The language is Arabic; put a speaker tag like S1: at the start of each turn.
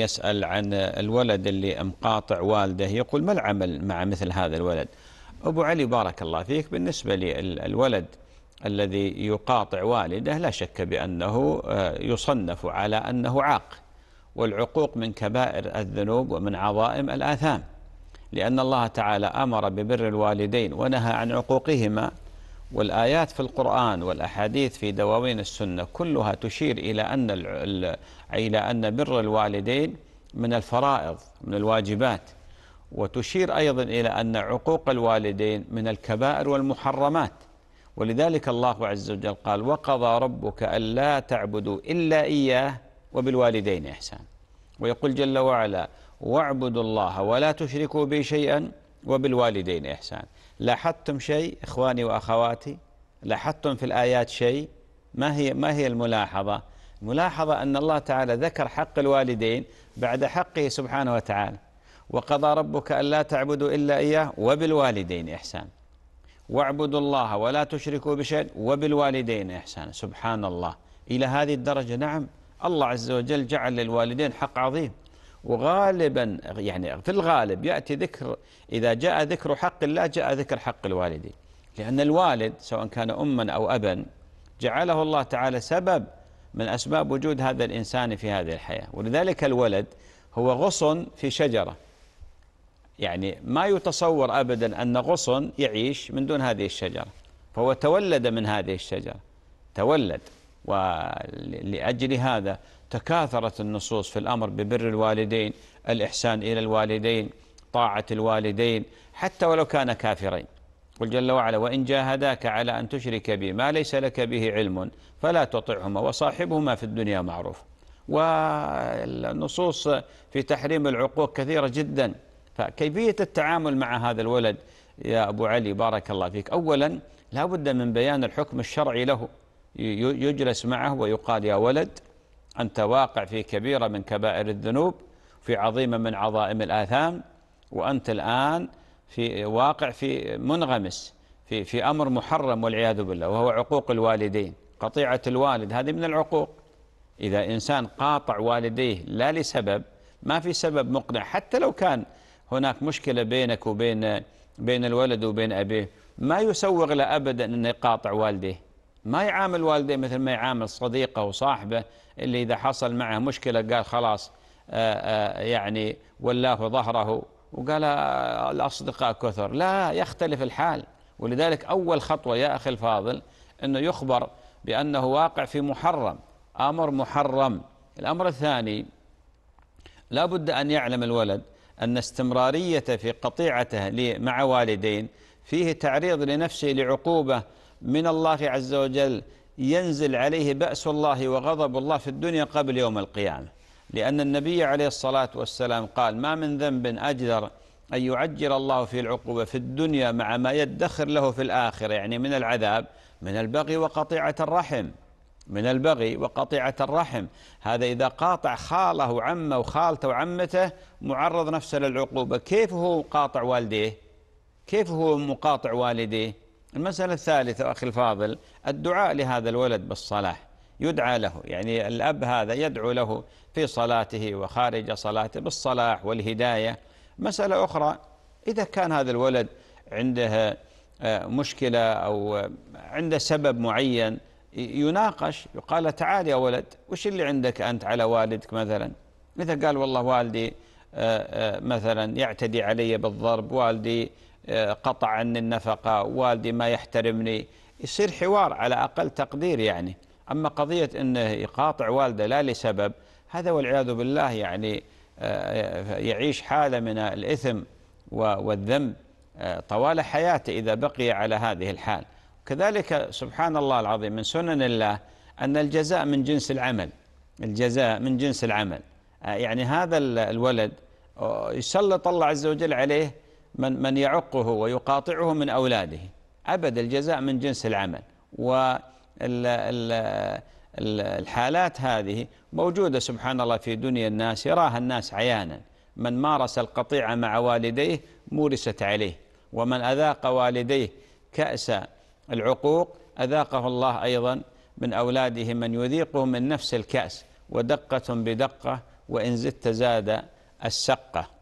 S1: يسأل عن الولد اللي مقاطع والده يقول ما العمل مع مثل هذا الولد أبو علي بارك الله فيك بالنسبة للولد الذي يقاطع والده لا شك بأنه آه، يصنف على أنه عاق والعقوق من كبائر الذنوب ومن عظائم الآثام لأن الله تعالى أمر ببر الوالدين ونهى عن عقوقهما والآيات في القرآن والأحاديث في دواوين السنة كلها تشير إلى أن إلى أن بر الوالدين من الفرائض من الواجبات وتشير أيضا إلى أن عقوق الوالدين من الكبائر والمحرمات ولذلك الله عز وجل قال وقضى ربك ألا تعبدوا إلا إياه وبالوالدين إحسان ويقول جل وعلا واعبدوا الله ولا تشركوا به شيئا وبالوالدين إحسان لاحظتم شيء إخواني وأخواتي لاحظتم في الآيات شيء ما هي ما هي الملاحظة ملاحظة أن الله تعالى ذكر حق الوالدين بعد حقه سبحانه وتعالى وقضى ربك ألا تعبدوا إلا إياه وبالوالدين إحسان واعبدوا الله ولا تشركوا بشيء وبالوالدين إحسان سبحان الله إلى هذه الدرجة نعم الله عز وجل جعل للوالدين حق عظيم وغالبا يعني في الغالب يأتي ذكر إذا جاء ذكر حق الله جاء ذكر حق الوالدين لأن الوالد سواء كان أما أو أبا جعله الله تعالى سبب من أسباب وجود هذا الإنسان في هذه الحياة ولذلك الولد هو غصن في شجرة يعني ما يتصور أبدا أن غصن يعيش من دون هذه الشجرة فهو تولد من هذه الشجرة تولد ولأجل هذا تكاثرت النصوص في الأمر ببر الوالدين الإحسان إلى الوالدين طاعة الوالدين حتى ولو كان كافرين قل جل وعلا وإن جاهداك على أن تشرك بي ما ليس لك به علم فلا تطعهما وصاحبهما في الدنيا معروف والنصوص في تحريم العقوق كثيرة جدا فكيفية التعامل مع هذا الولد يا أبو علي بارك الله فيك أولا لا بد من بيان الحكم الشرعي له يجلس معه ويقال يا ولد أنت واقع في كبيرة من كبائر الذنوب في عظيمة من عظائم الآثام وأنت الآن في واقع في منغمس في في أمر محرم والعياذ بالله وهو عقوق الوالدين قطيعة الوالد هذه من العقوق إذا إنسان قاطع والديه لا لسبب ما في سبب مقنع حتى لو كان هناك مشكلة بينك وبين بين الولد وبين أبيه ما يسوغ له أبدا أنه يقاطع والديه ما يعامل والديه مثل ما يعامل صديقه وصاحبه اللي اذا حصل معه مشكله قال خلاص آه، آه، يعني ولاه ظهره وقال آه، الاصدقاء كثر لا يختلف الحال ولذلك اول خطوه يا اخي الفاضل انه يخبر بانه واقع في محرم امر محرم الامر الثاني لا بد ان يعلم الولد ان استمراريته في قطيعته مع والدين فيه تعريض لنفسه لعقوبه من الله عز وجل ينزل عليه بأس الله وغضب الله في الدنيا قبل يوم القيامة لأن النبي عليه الصلاة والسلام قال ما من ذنب أجدر أن يعجل الله في العقوبة في الدنيا مع ما يدخر له في الآخرة يعني من العذاب من البغي وقطيعة الرحم من البغي وقطيعة الرحم هذا إذا قاطع خاله وعمه وخالته وعمته معرض نفسه للعقوبة كيف هو قاطع والديه كيف هو مقاطع والديه المسألة الثالثة أخي الفاضل الدعاء لهذا الولد بالصلاة يدعى له يعني الأب هذا يدعو له في صلاته وخارج صلاته بالصلاح والهداية مسألة أخرى إذا كان هذا الولد عنده آه، مشكلة أو عنده سبب معين يناقش يقال تعال يا ولد وش اللي عندك أنت على والدك مثلا إذا قال والله والدي آه، آه، مثلا يعتدي علي بالضرب والدي آه، قطع عني النفقة والدي ما يحترمني يصير حوار على أقل تقدير يعني أما قضية أنه يقاطع والده لا لسبب هذا والعياذ بالله يعني آه، يعيش حالة من الإثم والذنب آه، طوال حياته إذا بقي على هذه الحال كذلك سبحان الله العظيم من سنن الله أن الجزاء من جنس العمل الجزاء من جنس العمل يعني هذا الولد يسلط الله عز وجل عليه من من يعقه ويقاطعه من اولاده ابد الجزاء من جنس العمل و الحالات هذه موجوده سبحان الله في دنيا الناس يراها الناس عيانا من مارس القطيعه مع والديه مورست عليه ومن اذاق والديه كاس العقوق اذاقه الله ايضا من اولاده من يذيقه من نفس الكاس ودقه بدقه وان زدت زاد السقه